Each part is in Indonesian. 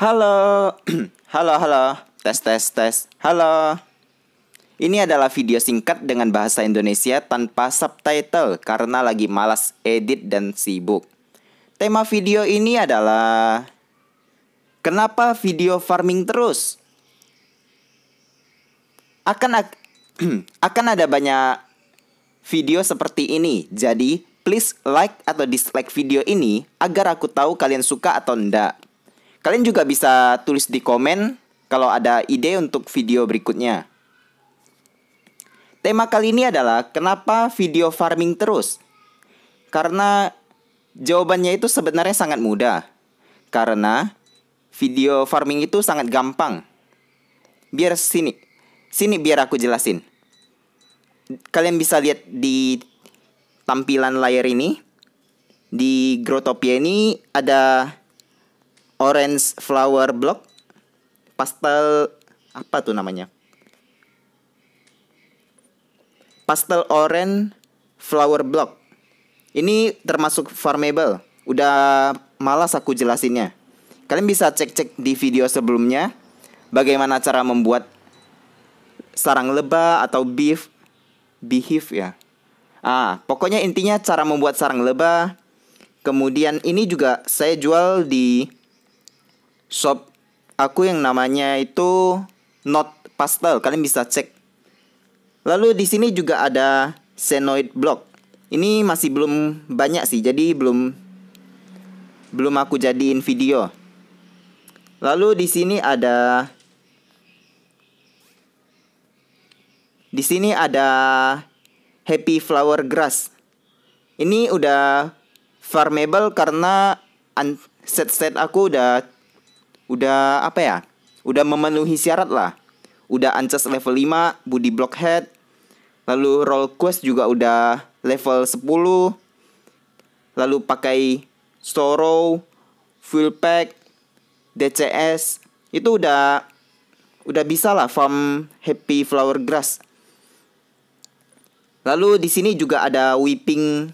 Halo, halo, halo, tes, tes, tes, halo. Ini adalah video singkat dengan bahasa Indonesia tanpa subtitle karena lagi malas edit dan sibuk. Tema video ini adalah Kenapa video farming terus? Akan ak akan ada banyak video seperti ini. Jadi, please like atau dislike video ini agar aku tahu kalian suka atau enggak. Kalian juga bisa tulis di komen kalau ada ide untuk video berikutnya. Tema kali ini adalah kenapa video farming terus? Karena jawabannya itu sebenarnya sangat mudah. Karena video farming itu sangat gampang. Biar sini. Sini biar aku jelasin. Kalian bisa lihat di tampilan layar ini. Di growtopia ini ada orange flower block pastel apa tuh namanya pastel orange flower block ini termasuk farmable udah malas aku jelasinnya kalian bisa cek-cek di video sebelumnya bagaimana cara membuat sarang lebah atau beef beehive ya ah pokoknya intinya cara membuat sarang lebah. kemudian ini juga saya jual di shop aku yang namanya itu Not Pastel. Kalian bisa cek. Lalu di sini juga ada Senoid Block. Ini masih belum banyak sih, jadi belum belum aku jadiin video. Lalu di sini ada Di sini ada Happy Flower Grass. Ini udah farmable karena set-set aku udah udah apa ya? Udah memenuhi syarat lah. Udah Ancas level 5, Budi Blockhead. Lalu Roll Quest juga udah level 10. Lalu pakai Sorrow, Full Pack, DCS. Itu udah udah bisa lah farm Happy Flower Grass. Lalu di sini juga ada Weeping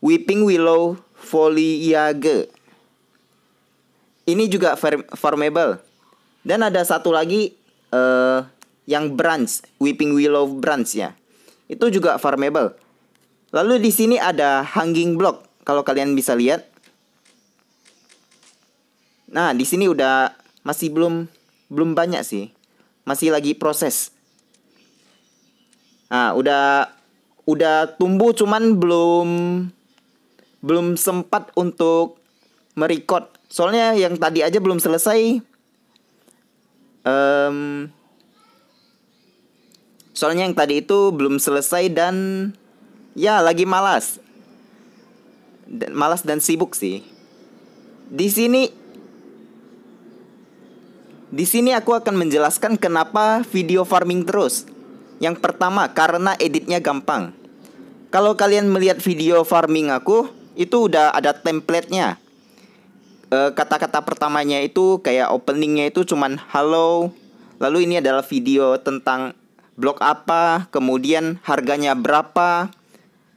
Weeping Willow Foliage ini juga formable. Dan ada satu lagi uh, yang branch, Weeping Willow branch ya. Itu juga formable. Lalu di sini ada hanging block kalau kalian bisa lihat. Nah, di sini udah masih belum belum banyak sih. Masih lagi proses. Nah, udah udah tumbuh cuman belum belum sempat untuk merecord. Soalnya yang tadi aja belum selesai. Um, soalnya yang tadi itu belum selesai dan ya lagi malas. Dan, malas dan sibuk sih. Di sini di sini aku akan menjelaskan kenapa video farming terus. Yang pertama, karena editnya gampang. Kalau kalian melihat video farming aku, itu udah ada templatenya nya Eh, kata-kata pertamanya itu kayak openingnya itu cuman halo lalu ini adalah video tentang blog apa kemudian harganya berapa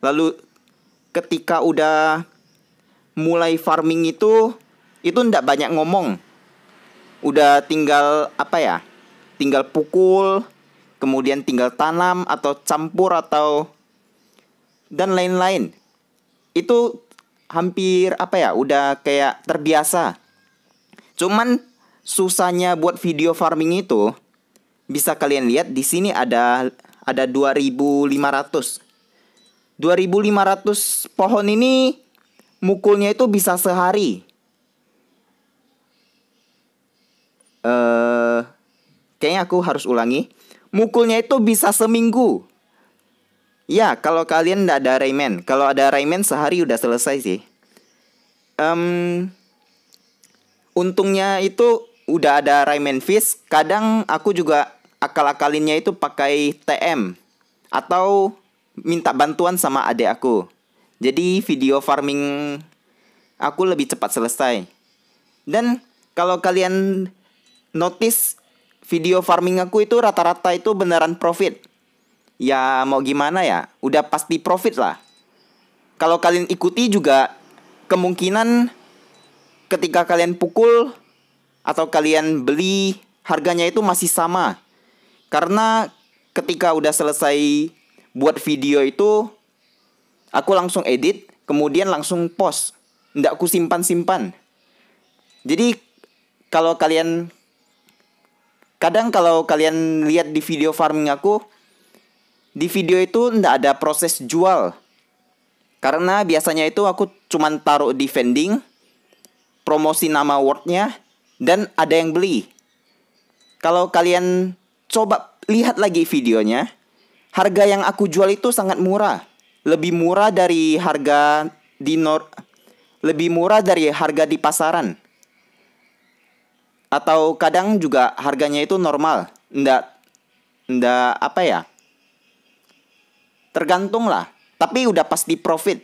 lalu ketika udah mulai farming itu itu ndak banyak ngomong udah tinggal apa ya tinggal pukul kemudian tinggal tanam atau campur atau dan lain-lain itu hampir apa ya udah kayak terbiasa cuman susahnya buat video farming itu bisa kalian lihat di sini ada ada 2500 2500 pohon ini mukulnya itu bisa sehari eh uh, kayaknya aku harus ulangi mukulnya itu bisa seminggu Ya, kalau kalian nggak ada Rayman, kalau ada Rayman sehari udah selesai sih. Um, untungnya itu udah ada Rayman Fish. Kadang aku juga akal-akalinnya itu pakai TM atau minta bantuan sama adik aku. Jadi video farming aku lebih cepat selesai. Dan kalau kalian notice video farming aku itu rata-rata itu beneran profit ya mau gimana ya, udah pasti profit lah. Kalau kalian ikuti juga kemungkinan ketika kalian pukul atau kalian beli harganya itu masih sama. Karena ketika udah selesai buat video itu aku langsung edit, kemudian langsung post. ndak aku simpan-simpan. Jadi kalau kalian kadang kalau kalian lihat di video farming aku di video itu ndak ada proses jual. Karena biasanya itu aku cuman taruh di vending, promosi nama wordnya, dan ada yang beli. Kalau kalian coba lihat lagi videonya, harga yang aku jual itu sangat murah. Lebih murah dari harga di nor lebih murah dari harga di pasaran. Atau kadang juga harganya itu normal. Ndak ndak apa ya? tergantung lah tapi udah pasti profit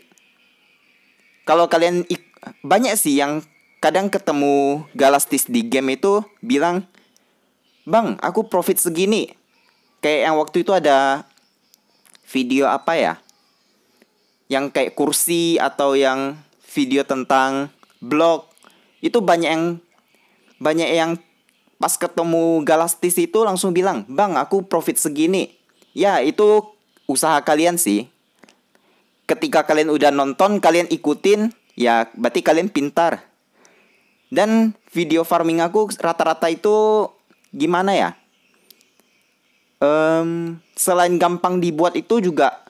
kalau kalian banyak sih yang kadang ketemu galastis di game itu bilang bang aku profit segini kayak yang waktu itu ada video apa ya yang kayak kursi atau yang video tentang blog itu banyak yang banyak yang pas ketemu galastis itu langsung bilang bang aku profit segini ya itu usaha kalian sih. Ketika kalian udah nonton, kalian ikutin, ya berarti kalian pintar. Dan video farming aku rata-rata itu gimana ya? Um, selain gampang dibuat itu juga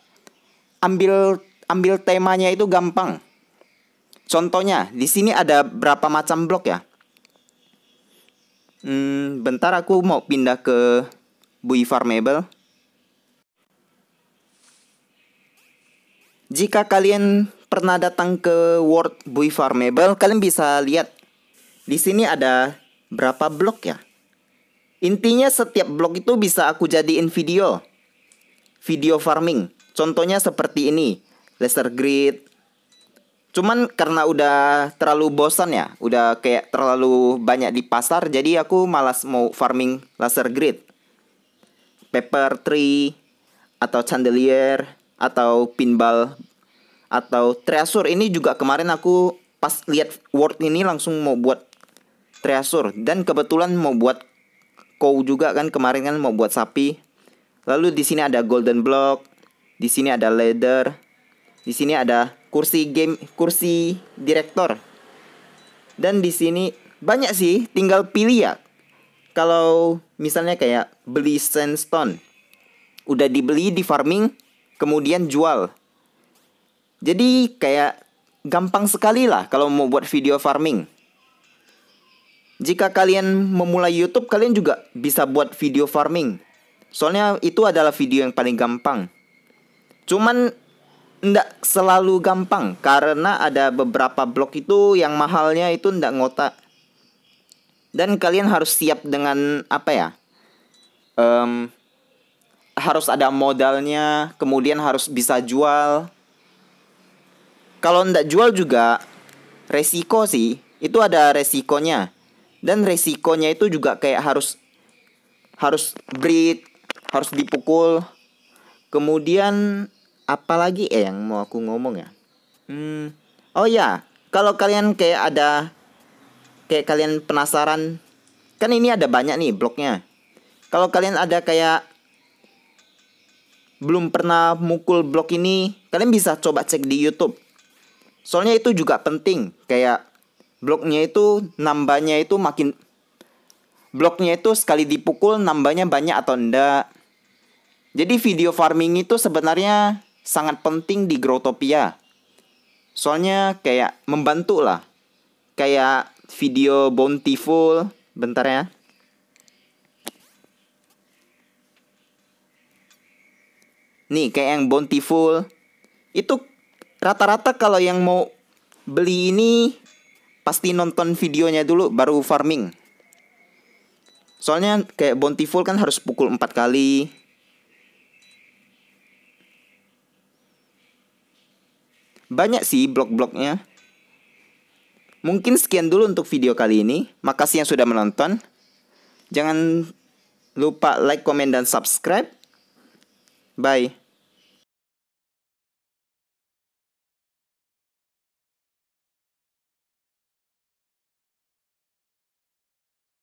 ambil ambil temanya itu gampang. Contohnya di sini ada berapa macam blok ya? Hmm, bentar aku mau pindah ke Bui Farmable. Jika kalian pernah datang ke World Buy Farmable, kalian bisa lihat di sini ada berapa blok ya. Intinya setiap blok itu bisa aku jadiin video. Video farming. Contohnya seperti ini, laser grid. Cuman karena udah terlalu bosan ya, udah kayak terlalu banyak di pasar, jadi aku malas mau farming laser grid. Paper tree atau chandelier atau pinball atau treasure ini juga kemarin aku pas lihat word ini langsung mau buat treasure dan kebetulan mau buat cow juga kan kemarin kan mau buat sapi. Lalu di sini ada golden block, di sini ada leather di sini ada kursi game kursi direktor. Dan di sini banyak sih, tinggal pilih ya. Kalau misalnya kayak beli sandstone, udah dibeli di farming, kemudian jual. Jadi kayak gampang sekali lah kalau mau buat video farming. Jika kalian memulai YouTube, kalian juga bisa buat video farming. Soalnya itu adalah video yang paling gampang. Cuman ndak selalu gampang karena ada beberapa blok itu yang mahalnya itu ndak ngotak. Dan kalian harus siap dengan apa ya? Um, harus ada modalnya, kemudian harus bisa jual. Kalau tidak jual juga resiko sih, itu ada resikonya. Dan resikonya itu juga kayak harus harus breed, harus dipukul. Kemudian apalagi eh yang mau aku ngomong ya? Hmm. Oh ya, kalau kalian kayak ada kayak kalian penasaran kan ini ada banyak nih bloknya. kalau kalian ada kayak belum pernah mukul blok ini, kalian bisa coba cek di YouTube. Soalnya itu juga penting, kayak bloknya itu nambahnya itu makin bloknya itu sekali dipukul nambahnya banyak atau enggak. Jadi video farming itu sebenarnya sangat penting di Growtopia. Soalnya kayak membantu lah. Kayak video bountiful, bentar ya. Nih kayak yang Bountiful itu rata-rata kalau yang mau beli ini pasti nonton videonya dulu baru farming. Soalnya kayak Bountiful kan harus pukul empat kali. Banyak sih blok-bloknya. Mungkin sekian dulu untuk video kali ini. Makasih yang sudah menonton. Jangan lupa like, komen, dan subscribe. Bye.